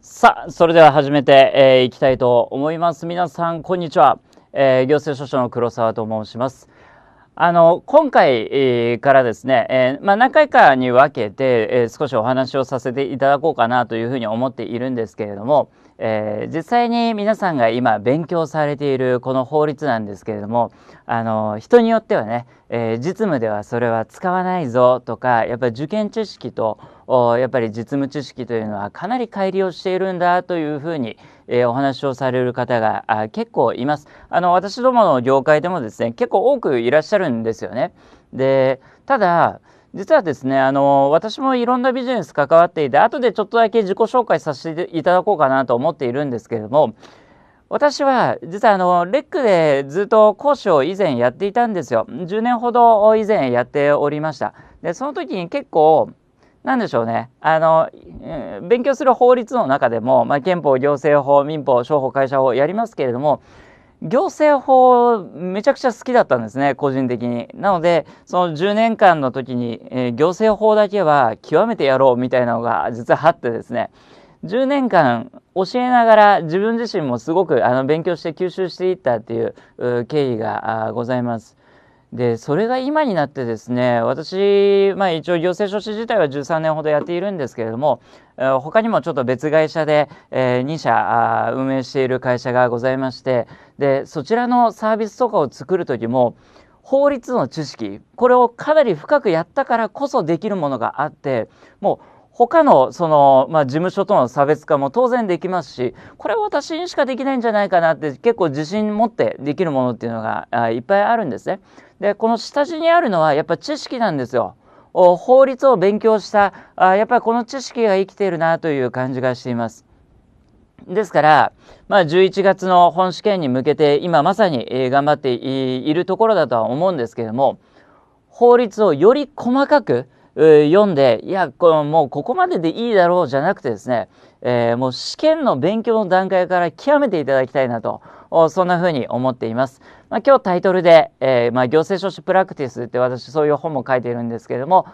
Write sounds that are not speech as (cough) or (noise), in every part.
さあ、それでは始めてい、えー、きたいと思います。皆さん、こんにちは。えー、行政書士の黒沢と申します。あの今回からですね、えー、まあ、何回かに分けて、えー、少しお話をさせていただこうかなというふうに思っているんですけれども、えー、実際に皆さんが今勉強されているこの法律なんですけれどもあの人によってはね、えー、実務ではそれは使わないぞとかやっぱり受験知識とやっぱり実務知識というのはかなり乖離をしているんだというふうに、えー、お話をされる方が結構います。あの私どもの業界でもですね結構多くいらっしゃるんですよね。でただ実はですねあの私もいろんなビジネス関わっていて後でちょっとだけ自己紹介させていただこうかなと思っているんですけれども私は実はあのレックでずっと講師を以前やっていたんですよ10年ほど以前やっておりましたでその時に結構何でしょうねあの勉強する法律の中でも、まあ、憲法行政法民法商法会社法やりますけれども行政法めちゃくちゃ好きだったんですね個人的になのでその10年間の時に、えー、行政法だけは極めてやろうみたいなのが実はあってですね10年間教えながら自分自身もすごくあの勉強して吸収していったっていう経緯がございます。でそれが今になってですね私、まあ、一応行政書士自体は13年ほどやっているんですけれども他にもちょっと別会社で、えー、2社運営している会社がございましてでそちらのサービスとかを作る時も法律の知識これをかなり深くやったからこそできるものがあってもう他のその、まあ、事務所との差別化も当然できますしこれは私にしかできないんじゃないかなって結構自信持ってできるものっていうのがいっぱいあるんですね。でこの下地にあるのはやっぱ知識なんですよ。法律を勉強したあやっぱりこの知識が生きているなという感じがしています。ですから、まあ、11月の本試験に向けて今まさに、え頑張っているところだとは思うんですけれども法律をより細かく読んでいやこれもうここまででいいだろうじゃなくてですね、えー、もう試験の勉強の段階から極めていただきたいなとそんなうに思っています。まあ、今日タイトルで、えー、まあ、行政書士プラクティスって私そういう本も書いているんですけれども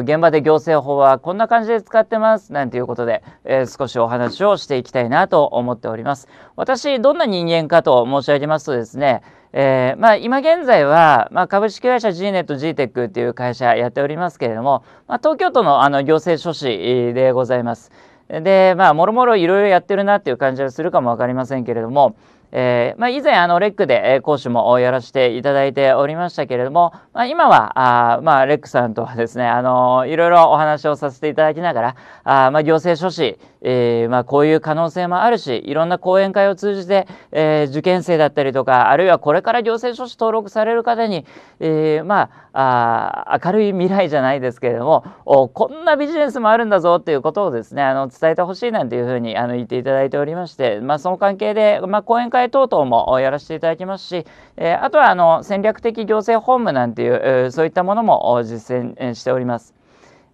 現場で行政法はこんな感じで使ってますなんていうことで、えー、少しお話をしていきたいなと思っております。私どんな人間かと申し上げますとですねえーまあ、今現在は、まあ、株式会社 G ネット GTEC っていう会社やっておりますけれども、まあ、東京都のあの行政書士でございます。でまあもろもろいろいろやってるなっていう感じがするかも分かりませんけれども、えー、まあ、以前あのレックで、え講師もやらせていただいておりましたけれども、まあ、今はあ、まあ、レックさんとはですね、あのー、いろいろお話をさせていただきながらあ、まあ、行政書士、えーまあ、こういう可能性もあるしいろんな講演会を通じて、えー、受験生だったりとかあるいはこれから行政書士登録される方に、えー、まああ明るい未来じゃないですけれどもおこんなビジネスもあるんだぞっていうことをですねあの伝えてほしいなんていうふうにあの言っていただいておりまして、まあ、その関係で、まあ、講演会会等々もやらせていただきますし、えあとはあの戦略的行政法務なんていう、えそういったものも実践しております。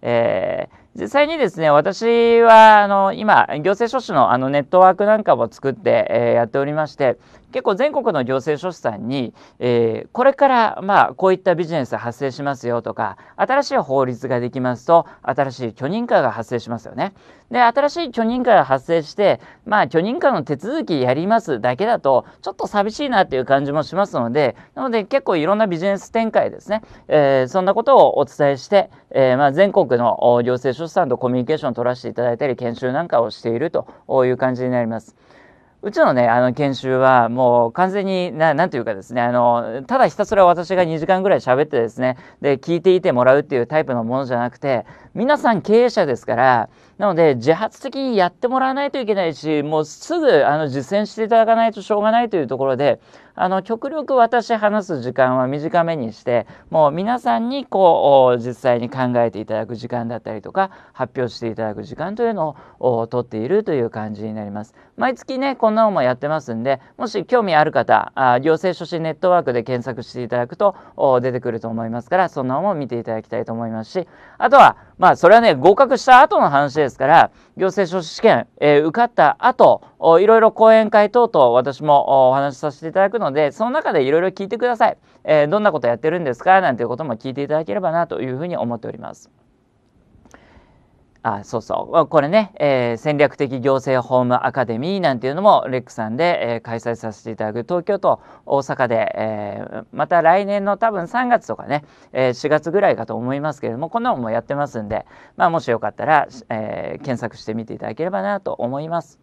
えー実際にですね私はあの今行政書士のあのネットワークなんかも作って、えー、やっておりまして結構全国の行政書士さんに、えー、これからまあこういったビジネス発生しますよとか新しい法律ができますと新しい許認可が発生しますよね。で新しい許認可が発生してまあ許認可の手続きやりますだけだとちょっと寂しいなっていう感じもしますのでなので結構いろんなビジネス展開ですね、えー、そんなことをお伝えして、えー、まあ全国の行政書士さんとコミュニケーションを取らせていただいたり研修なんかをしているという感じになります。うちのね、あの研修はもう完全にな、なんていうかですね、あの、ただひたすら私が2時間ぐらい喋ってですね、で、聞いていてもらうっていうタイプのものじゃなくて、皆さん経営者ですからなので自発的にやってもらわないといけないしもうすぐあの実践していただかないとしょうがないというところであの極力私話す時間は短めにしてもう皆さんにこう実際に考えていただく時間だったりとか発表していただく時間というのを取っているという感じになります。毎月ねこんなのもやってますんでもし興味ある方あ行政書士ネットワークで検索していただくと出てくると思いますからそんなのも見ていただきたいと思いますしあとはまあそれはね合格した後の話ですから行政書士試験、えー、受かった後いろいろ講演会等々私もお話しさせていただくのでその中でいろいろ聞いてください、えー、どんなことやってるんですかなんていうことも聞いていただければなというふうに思っております。あそうそうこれね、えー、戦略的行政法務アカデミーなんていうのもレックさんで、えー、開催させていただく東京と大阪で、えー、また来年の多分3月とかね、え4月ぐらいかと思いますけれどもこんなのもやってますんで、まあ、もしよかったら、え検索してみていただければなと思います。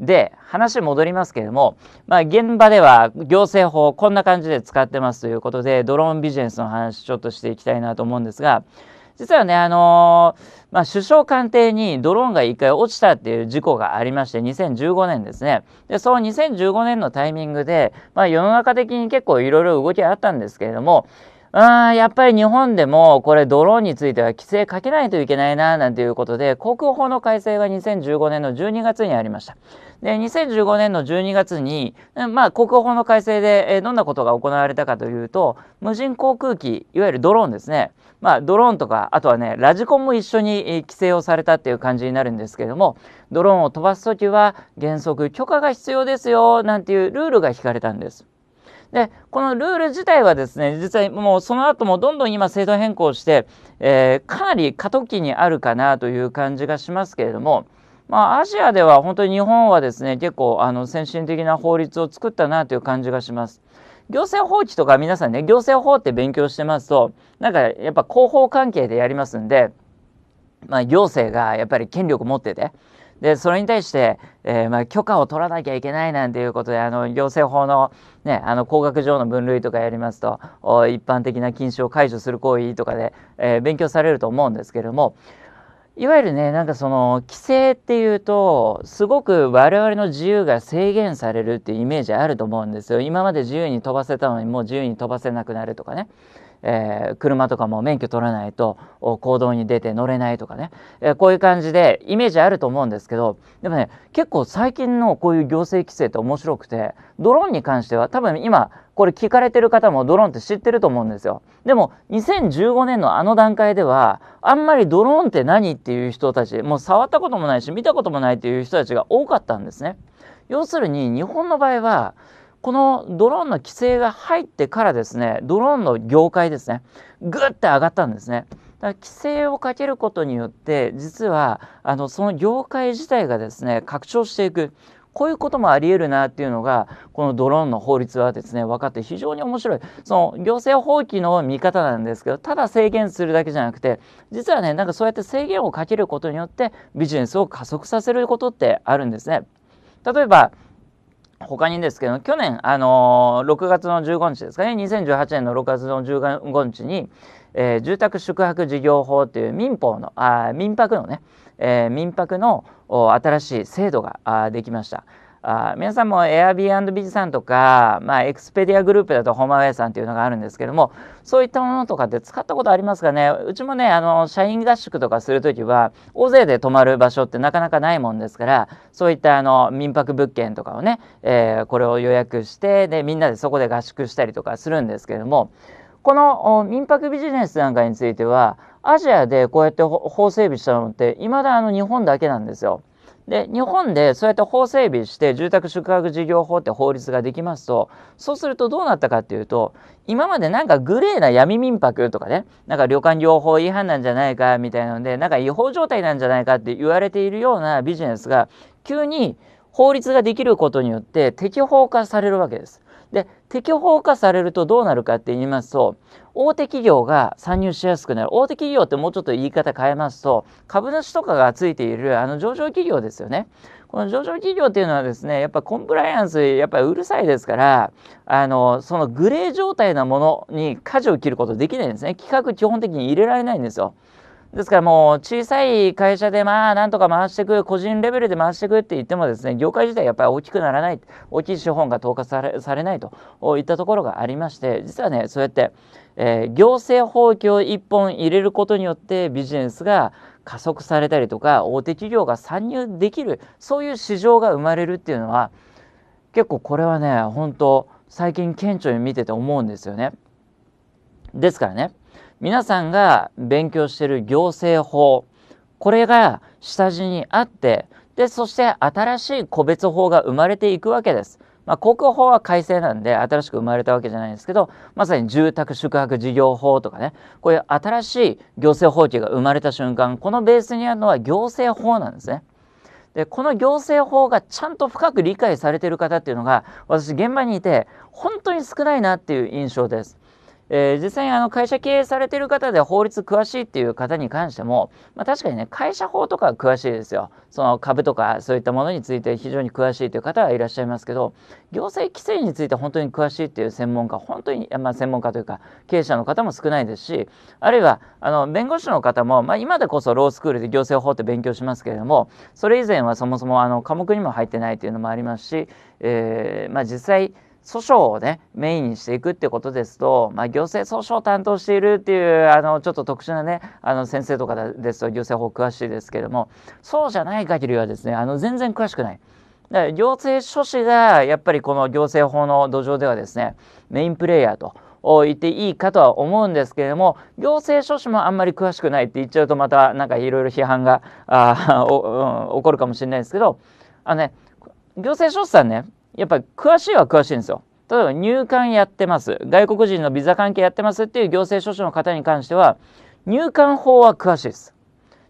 で話戻りますけれども、まあ、現場では行政法こんな感じで使ってますということでドローンビジネスの話ちょっとしていきたいなと思うんですが実はね、あのー、まあ、首相官邸にドローンが一回落ちたっていう事故がありまして、2015年ですね。で、その2015年のタイミングで、まあ、世の中的に結構いろいろ動きがあったんですけれども、うんやっぱり日本でもこれドローンについては規制かけないといけないななんていうことで航空法の改正が2015年の12月にありました。で2015年の12月に、まあ、空法の改正でどんなことが行われたかというと無人航空機いわゆるドローンですね、まあ、ドローンとかあとはねラジコンも一緒に規制をされたっていう感じになるんですけれどもドローンを飛ばす時は原則許可が必要ですよなんていうルールが引かれたんです。でこのルール自体はですね実はもうその後もどんどん今制度変更して、えー、かなり過渡期にあるかなという感じがしますけれども。まあ、アジアでは本当に日本はですね結構あの先進的な法律を作ったなという感じがします。行政法規とか皆さんね行政法って勉強してますとなんかやっぱ広報関係でやりますんで、まあ、行政がやっぱり権力持っててでそれに対して、えー、まあ、許可を取らなきゃいけないなんていうことであの行政法の,、ね、あの工学上の分類とかやりますと一般的な禁止を解除する行為とかで、えー、勉強されると思うんですけれどもいわゆるねなんかその規制っていうとすごく我々の自由が制限されるっていうイメージあると思うんですよ。今まで自由に飛ばせたのにもう自由に飛ばせなくなるとかね。えー、車とかも免許取らないと行動に出て乗れないとかね、えー、こういう感じでイメージあると思うんですけどでもね結構最近のこういう行政規制って面白くてドローンに関しては多分今これ聞かれてる方もドローンって知ってると思うんですよ。でも2015年のあの段階ではあんまりドローンって何っていう人たちもう触ったこともないし見たこともないっていう人たちが多かったんですね。要するに日本の場合はこのドローンの規制が入ってからですねドローンの業界ですねぐって上がったんですね。だから規制をかけることによって実はあのその業界自体がですね拡張していくこういうこともありえるなっていうのがこのドローンの法律はですね分かって非常に面白いその行政法規の見方なんですけどただ制限するだけじゃなくて実はねなんかそうやって制限をかけることによってビジネスを加速させることってあるんですね。例えば他にですけど去年、あのー、6月の15日ですかね2018年の6月の15日に、えー、住宅宿泊事業法という民法のあ民泊のね、えー、民泊の新しい制度ができました。あ皆さんも Airbnb さんとか、まあ、エクスペディアグループだとホームウェイさんっていうのがあるんですけどもそういったものとかって使ったことありますかねうちもねあの社員合宿とかする時は大勢で泊まる場所ってなかなかないもんですからそういったあの民泊物件とかをね、えー、これを予約してでみんなでそこで合宿したりとかするんですけどもこの民泊ビジネスなんかについてはアジアでこうやって法整備したのっていまだあの日本だけなんですよ。で日本でそうやって法整備して住宅宿泊事業法って法律ができますとそうするとどうなったかっていうと今までなんかグレーな闇民泊とかねなんか旅館業法違反なんじゃないかみたいなのでなんか違法状態なんじゃないかって言われているようなビジネスが急に法律ができることによって適法化されるわけです。適法化されるとどうなるかって言いますと大手企業が参入しやすくなる大手企業ってもうちょっと言い方変えますと株主とかがついているあの上場企業ですよねこの上場企業っていうのはですねやっぱコンプライアンスやっぱりうるさいですからあのそのグレー状態なものに舵を切ることできないんですね企画基本的に入れられないんですよ。ですからもう小さい会社でまあなんとか回していく個人レベルで回していくって言ってもですね業界自体やっぱり大きくならない大きい資本が投下されされないといったところがありまして実はねそうやって、えー、行政法規を1本入れることによってビジネスが加速されたりとか大手企業が参入できるそういう市場が生まれるっていうのは結構これはね本当最近顕著に見てて思うんですよね。ですからね皆さんが勉強している行政法これが下地にあってでそして新しい個別法が生まれていくわけです。まあ、国法は改正なんで新しく生まれたわけじゃないんですけどまさに住宅宿泊事業法とかねこういう新しい行政法規が生まれた瞬間このベースにあるのは行政法なんですね。でこの行政法がちゃんと深く理解されてる方っていうのが私現場にいて本当に少ないなっていう印象です。えー、実際にあの会社経営されてる方で法律詳しいっていう方に関しても、まあ、確かにね会社法とか詳しいですよその株とかそういったものについて非常に詳しいという方はいらっしゃいますけど行政規制について本当に詳しいっていう専門家本当に、まあ、専門家というか経営者の方も少ないですしあるいはあの弁護士の方も、まあ、今でこそロースクールで行政法って勉強しますけれどもそれ以前はそもそもあの科目にも入ってないというのもありますし、えーまあ、実際訴訟をねメインにしていくってことですと、まあ、行政訴訟を担当しているっていうあのちょっと特殊なねあの先生とかですと行政法詳しいですけどもそうじゃない限りはですねあの全然詳しくない。だから行政書士がやっぱりこの行政法の土壌ではですねメインプレイヤーと言っていいかとは思うんですけれども行政書士もあんまり詳しくないって言っちゃうとまたなんかいろいろ批判があ、うん、起こるかもしれないですけどあのね行政書士さんねやっぱり詳しいは詳しいんですよ。例えば入管やってます外国人のビザ関係やってますっていう行政書士の方に関しては入管法は詳しいです。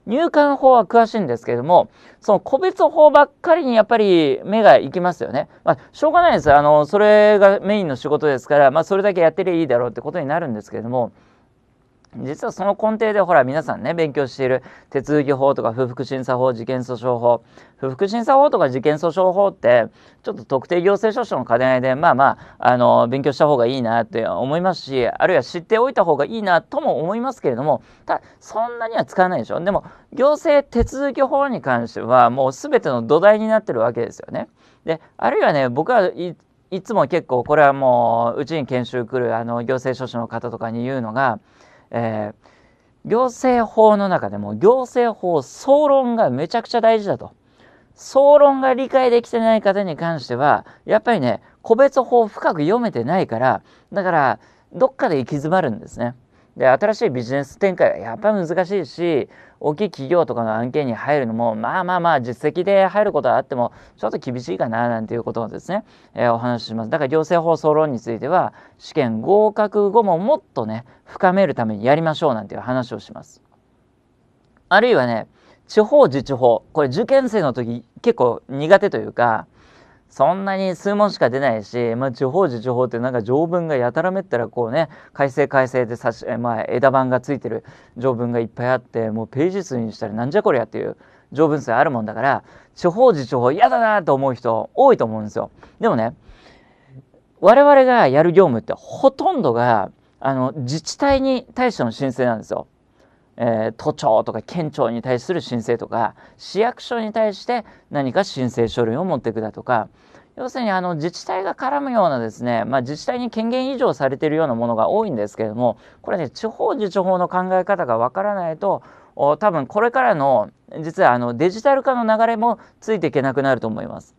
入管法は詳しいんですけれども、その個別法ばっかりにやっぱり目が行きますよね。まあ、しょうがないです。あの、それがメインの仕事ですから、まあ、それだけやってりゃいいだろうってことになるんですけれども、実はその根底でほら皆さんね勉強している手続き法とか不服審査法事件訴訟法不服審査法とか事件訴訟法ってちょっと特定行政書士の兼ね合いでまあまああの勉強した方がいいなって思いますしあるいは知っておいた方がいいなとも思いますけれどもたそんなには使わないでしょでも行政手続き法に関してはもう全ての土台になってるわけですよね。であるいはね僕はいつも結構これはもううちに研修来るあの行政書士の方とかに言うのが「えー、行政法の中でも行政法総論がめちゃくちゃ大事だと。総論が理解できてない方に関しては、やっぱりね、個別法深く読めてないから、だから、どっかで行き詰まるんですね。で、新しいビジネス展開はやっぱ難しいし、大きい企業とかの案件に入るのもまあまあまあ実績で入ることはあってもちょっと厳しいかななんていうことをですね、えー、お話ししますだから行政法総論については試験合格後ももっとね深めるためにやりましょうなんていう話をしますあるいはね地方自治法これ受験生の時結構苦手というかそんなに数問しか出ないし、まあ、地方自治法ってなんか条文がやたらめったらこうね改正改正でし、まあ、枝番がついてる条文がいっぱいあってもうページ数にしたらなんじゃこりゃっていう条文数あるもんだから地方自治法嫌だなと思う人多いと思うんですよ。でもね我々がやる業務ってほとんどがあの自治体に対しての申請なんですよ。えー、都庁とか県庁に対する申請とか市役所に対して何か申請書類を持っていくだとか要するにあの自治体が絡むようなですね、まあ、自治体に権限移譲されているようなものが多いんですけれどもこれね地方自治法の考え方がわからないと多分これからの実はあのデジタル化の流れもついていけなくなると思います。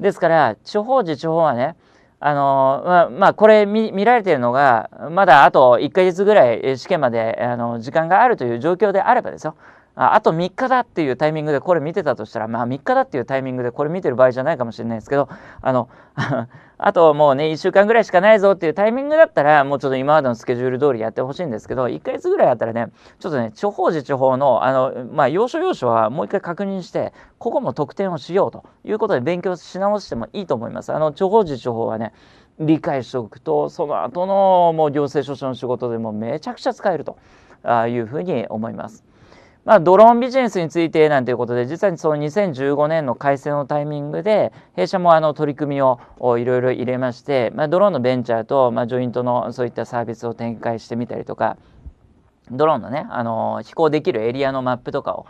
ですから地方自治法はねあのまあ、まあ、これ見られているのがまだあと1か月ぐらい試験まであの時間があるという状況であればですよあと3日だっていうタイミングでこれ見てたとしたら、まあ3日だっていうタイミングでこれ見てる場合じゃないかもしれないですけど、あの、(laughs) あともうね、1週間ぐらいしかないぞっていうタイミングだったら、もうちょっと今までのスケジュール通りやってほしいんですけど、1ヶ月ぐらいあったらね、ちょっとね、地方自治法の、あの、まあ要所要所はもう一回確認して、ここも得点をしようということで勉強し直してもいいと思います。あの、地方自治法はね、理解しておくと、その後のもう行政書士の仕事でもめちゃくちゃ使えるというふうに思います。まあ、ドローンビジネスについてなんていうことで実はその2015年の改正のタイミングで弊社もあの取り組みをいろいろ入れまして、まあ、ドローンのベンチャーと、まあ、ジョイントのそういったサービスを展開してみたりとかドローンのねあの飛行できるエリアのマップとかを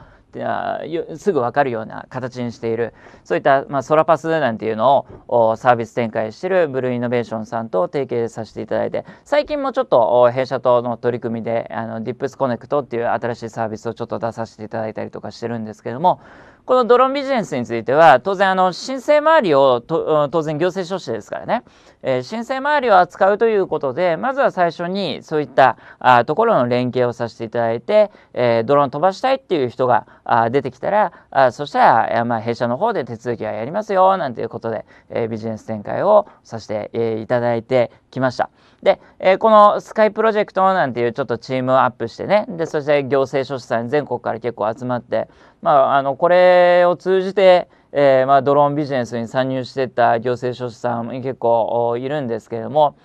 すぐ分かるような形にしているそういった、まソラパスなんていうのをサービス展開しているブルーイノベーションさんと提携させていただいて最近もちょっと弊社との取り組みであのディップスコネクトっていう新しいサービスをちょっと出させていただいたりとかしてるんですけどもこのドローンビジネスについては当然あの申請周りを当然行政書士ですからね、えー、申請周りを扱うということでまずは最初にそういったあところの連携をさせていただいて、えー、ドローン飛ばしたいっていう人があ出てきたらあそしたら、まあ、弊社の方で手続きはやりますよなんていうことで、えー、ビジネス展開をさせて、えー、いただいてきました。で、えー、このスカイプロジェクトなんていうちょっとチームアップしてねでそして行政書士さん全国から結構集まって、まあ、あのこれを通じてえーまあ、ドローンビジネスに参入してた行政書士さん結構いるんですけれども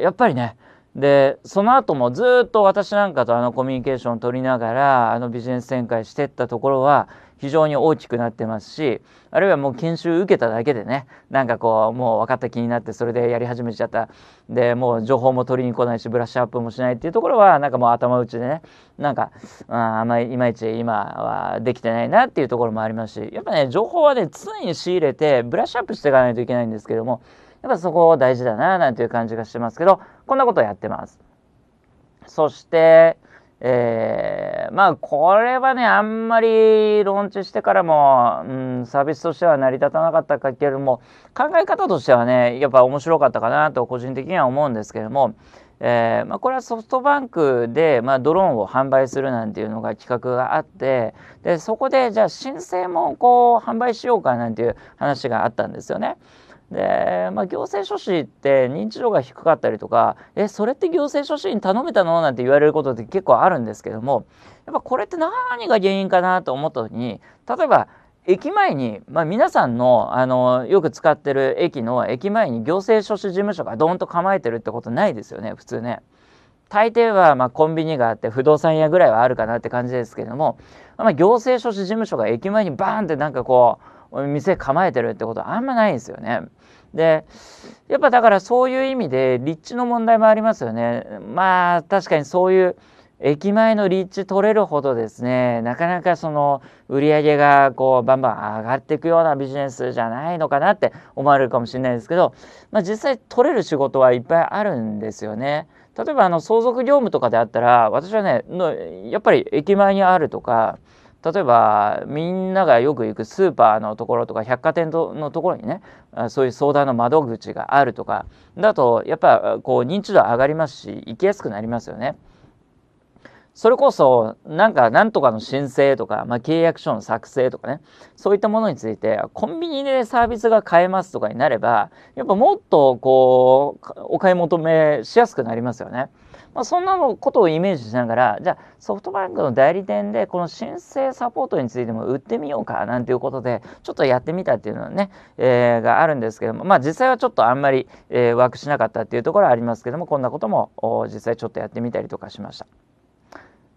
やっぱりねでその後もずっと私なんかとあのコミュニケーションを取りながらあのビジネス展開してったところは非常に大きくなってますしあるいはもう研修受けただけでねなんかこうもう分かった気になってそれでやり始めちゃったでもう情報も取りに来ないしブラッシュアップもしないっていうところはなんかもう頭打ちでねなんかあんまりいまいち今はできてないなっていうところもありますしやっぱね情報はね常に仕入れてブラッシュアップしていかないといけないんですけどもやっぱそこ大事だななんていう感じがしてますけどこんなことをやってます。そして、えー、まあこれはねあんまりローンチしてからも、うん、サービスとしては成り立たなかったけれども考え方としてはねやっぱ面白かったかなと個人的には思うんですけれども、えーまあ、これはソフトバンクで、まあ、ドローンを販売するなんていうのが企画があってでそこでじゃあ申請もこう販売しようかなんていう話があったんですよね。で、まあ、行政書士って認知度が低かったりとか「えそれって行政書士に頼めたの?」なんて言われることって結構あるんですけどもやっぱこれって何が原因かなと思った時に例えば駅前に、まあ、皆さんのあのよく使ってる駅の駅前に行政書士事務所がドーンと構えてるってことないですよね普通ね。大抵はまあコンビニがあって不動産屋ぐらいはあるかなって感じですけれども、まあ、行政書士事務所が駅前にバーンってなんかこう店構えてるってことはあんまないですよね。でやっぱだからそういう意味で立地の問題もありますよねまあ確かにそういう駅前の立地取れるほどですねなかなかその売り上げがこうバンバン上がっていくようなビジネスじゃないのかなって思われるかもしれないですけど、まあ、実際取れる仕事はいっぱいあるんですよね。例えばあの相続業務とかであったら私はねやっぱり駅前にあるとか例えばみんながよく行くスーパーのところとか百貨店のところにねそういう相談の窓口があるとかだとやっぱこう認知度上がりますし行きやすくなりますよね。それこそ、なんか、なんとかの申請とか、まあ、契約書の作成とかね、そういったものについて、コンビニでサービスが買えますとかになれば、やっぱもっと、こう、お買い求めしやすくなりますよね。まあ、そんなのことをイメージしながら、じゃあ、ソフトバンクの代理店で、この申請サポートについても売ってみようか、なんていうことで、ちょっとやってみたっていうのはね、えー、があるんですけども、まあ、実際はちょっとあんまり、えー、ワークしなかったっていうところはありますけども、こんなことも、実際ちょっとやってみたりとかしました。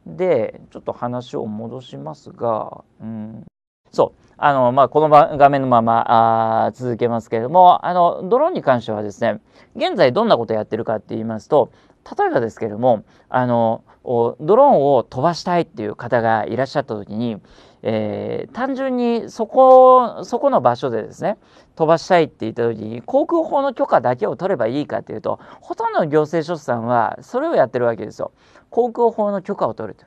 でちょっと話を戻しますが、うん、そうあの、まあ、この画面のままあ続けますけれどもあのドローンに関してはですね現在どんなことをやってるかって言いますと例えばですけれどもあのドローンを飛ばしたいっていう方がいらっしゃった時に、えー、単純にそこそこの場所でですね飛ばしたいって言った時に航空法の許可だけを取ればいいかっていうとほとんどの行政書士さんはそれをやってるわけですよ。航空法の許可を取ると。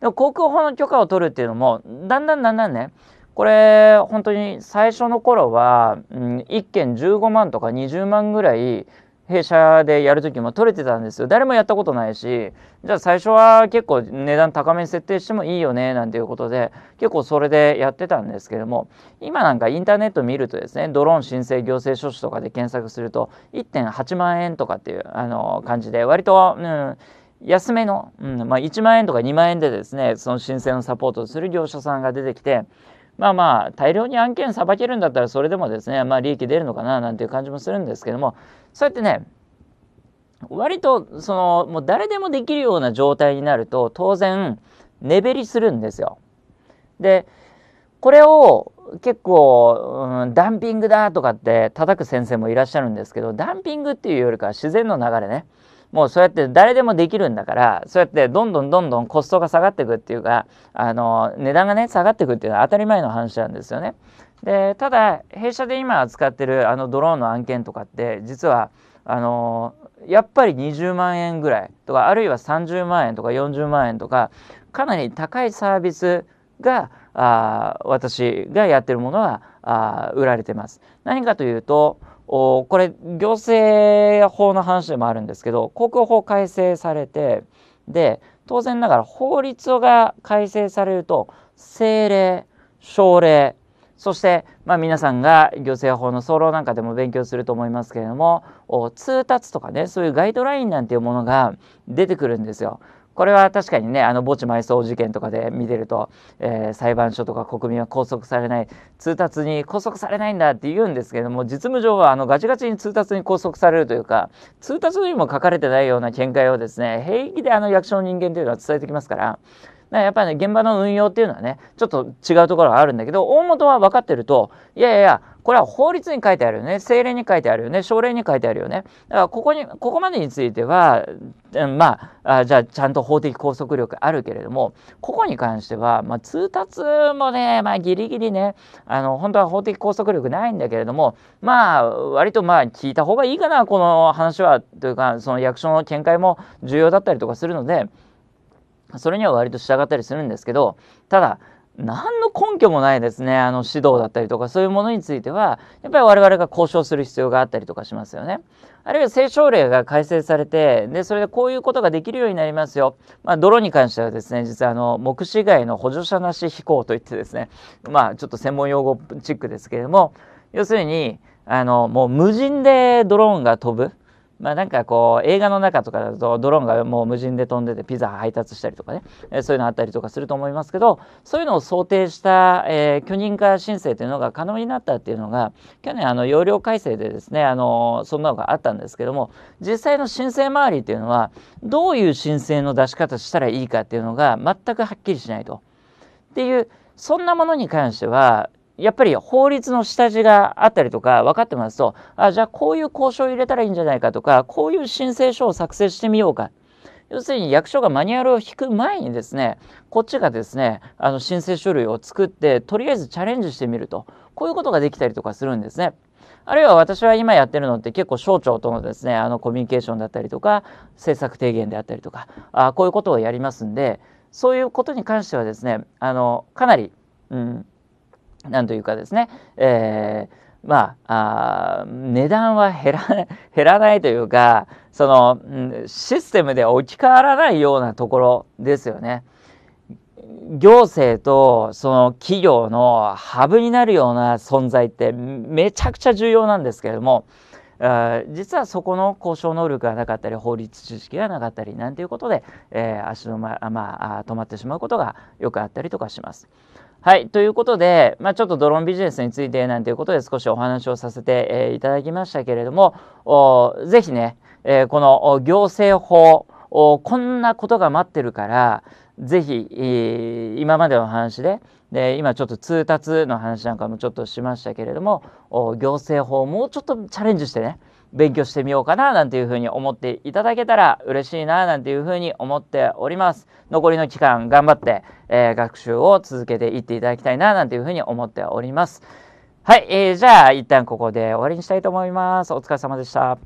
でも航空法の許可を取るっていうのもだんだんだんだんねこれ本当に最初の頃は、うん、1件15万とか20万ぐらい弊社でやる時も取れてたんですよ誰もやったことないしじゃあ最初は結構値段高めに設定してもいいよねなんていうことで結構それでやってたんですけども今なんかインターネット見るとですねドローン申請行政書士とかで検索すると1.8万円とかっていうあの感じで割と、うん、安めの、うんまあ、1万円とか2万円でですねその申請のサポートする業者さんが出てきてまあまあ大量に案件さばけるんだったらそれでもですねまあ利益出るのかななんていう感じもするんですけどもそうやってね割とそのもう誰でもできるような状態になると当然値減りするんですよ。でこれを結構、うん、ダンピングだとかって叩く先生もいらっしゃるんですけどダンピングっていうよりかは自然の流れねもうそうやって誰でもできるんだからそうやってどんどんどんどんコストが下がっていくっていうかあの値段がね下がっていくっていうのは当たり前の話なんですよね。でただ弊社で今扱ってるあのドローンの案件とかって実はあのやっぱり20万円ぐらいとかあるいは30万円とか40万円とかかなり高いサービスがあ私がやってるものはあ売られてます。何かというとこれ行政法の話でもあるんですけど国法改正されてで当然ながら法律が改正されると政令省令そして、まあ、皆さんが行政法の総論なんかでも勉強すると思いますけれども通達とかねそういうガイドラインなんていうものが出てくるんですよ。これは確かにねあの墓地埋葬事件とかで見てると、えー、裁判所とか国民は拘束されない通達に拘束されないんだって言うんですけれども実務上はあのガチガチに通達に拘束されるというか通達にも書かれてないような見解をですね平気であの役所の人間というのは伝えてきますから。だからやっぱりね現場の運用っていうのはねちょっと違うところがあるんだけど大元は分かってるといやいやいやこれは法律に書いてあるよね政令に書いてあるよね省令に書いてあるよねだからここにここまでについてはまああじゃあちゃんと法的拘束力あるけれどもここに関しては、まあ、通達もね、まあ、ギリギリねあの本当は法的拘束力ないんだけれどもまあ割とまあ聞いた方がいいかなこの話はというかその役所の見解も重要だったりとかするのでそれには割と従ったりするんですけどただ何の根拠もないですねあの指導だったりとかそういうものについてはやっぱり我々が交渉する必要があったりとかしますよね。あるいは政書令が改正されてでそれでこういうことができるようになりますよ、まあ、泥に関してはですね実はあの目視外の補助者なし飛行といってですねまあちょっと専門用語チックですけれども要するにあのもう無人でドローンが飛ぶまあ、なんかこう映画の中とかだとドローンがもう無人で飛んでてピザ配達したりとかね、えそういうのあったりとかすると思いますけどそういうのを想定した、えー、許認可申請というのが可能になったっていうのが去年あの要領改正でですねあのそんなのがあったんですけども実際の申請周りっていうのはどういう申請の出し方したらいいかっていうのが全くはっきりしないと。っていうそんなものに関してはやっぱり法律の下地があったりとか分かってますとあじゃあこういう交渉を入れたらいいんじゃないかとかこういう申請書を作成してみようか要するに役所がマニュアルを引く前にですねこっちがですねあの申請書類を作ってとりあえずチャレンジしてみるとこういうことができたりとかするんですね。あるいは私は今やってるのって結構省庁とのですねあのコミュニケーションだったりとか政策提言であったりとかあこういうことをやりますんでそういうことに関してはですねあのかなり、うん、なんというかですね、えー、まああ値段は減ら (laughs) 減らないというかそのシステムで置き換わらないようなところですよね。行政とその企業のハブになるような存在ってめちゃくちゃ重要なんですけれども実はそこの交渉能力がなかったり法律知識がなかったりなんていうことで、えー、足のま、まあ、止まってしまうことがよくあったりとかします。はい。ということで、まあ、ちょっとドローンビジネスについてなんていうことで少しお話をさせて、えー、いただきましたけれども、おぜひね、えー、この行政法お、こんなことが待ってるから、ぜひ、えー、今までの話で、で今ちょっと通達の話なんかもちょっとしましたけれどもお行政法もうちょっとチャレンジしてね勉強してみようかななんていうふうに思っていただけたら嬉しいななんていうふうに思っております残りの期間頑張って、えー、学習を続けていっていただきたいななんていうふうに思っておりますはい、えー、じゃあ一旦ここで終わりにしたいと思いますお疲れ様でした